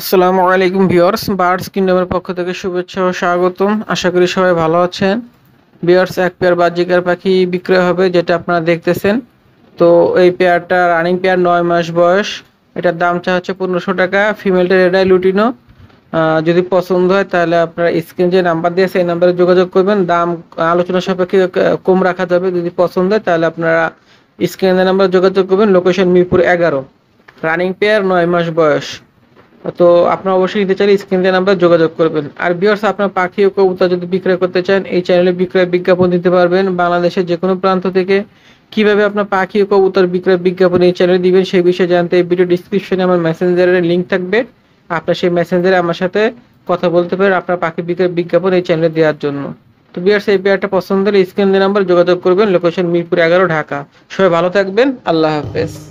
আসসালামু আলাইকুম viewers birds কিংডমের পক্ষ থেকে শুভেচ্ছা ও স্বাগতম আশা করি সবাই ভালো আছেন ভিওর্স এক পেয়ার বাজিকার পাখি বিক্রয় হবে যেটা আপনারা দেখতেছেন তো এই পেয়ারটা রানিং পেয়ার নয় মাস বয়স এটার দামটা হচ্ছে পনেরোশো টাকা ফিমেলটা রেডাই লুটিনো যদি পছন্দ হয় তাহলে আপনারা স্ক্রিন যে নাম্বার দিয়েছে এই নাম্বারে যোগাযোগ করবেন দাম আলোচনা সাপেক্ষে কম রাখা যাবে যদি পছন্দ হয় তাহলে আপনারা স্ক্রিনের নাম্বারে যোগাযোগ করবেন লোকেশন মিরপুর এগারো রানিং পেয়ার নয় মাস বয়স তো আপনারা অবশ্যই নিতে চাইলে স্ক্রিন দিয়ে নাম্বার যোগাযোগ করবেন আর বিয়ার্স আপনার পাখি ও কবুতর যদি বিক্রয় করতে চান এই চ্যানেলে বিক্রয় বিজ্ঞাপন দিতে পারবেন বাংলাদেশের যে কোনো প্রান্ত থেকে কিভাবে আপনার পাখি ও কবুতর বিক্রয় বিজ্ঞাপন এই চ্যানেলে দিবেন সেই বিষয়ে জানতে এই ভিডিও ডিসক্রিপশনে আমার মেসেঞ্জারের লিঙ্ক থাকবে আপনার সেই মেসেঞ্জারে আমার সাথে কথা বলতে পারেন আপনার পাখি বিক্রয় বিজ্ঞাপন এই চ্যানেলে দেওয়ার জন্য তো বিয়ার্স এই বিয়ারটা পছন্দ হলে স্ক্রিন দিয়ে নাম্বার যোগাযোগ করবেন লোকেশন মিরপুর এগারো ঢাকা সবাই ভালো থাকবেন আল্লাহ হাফেজ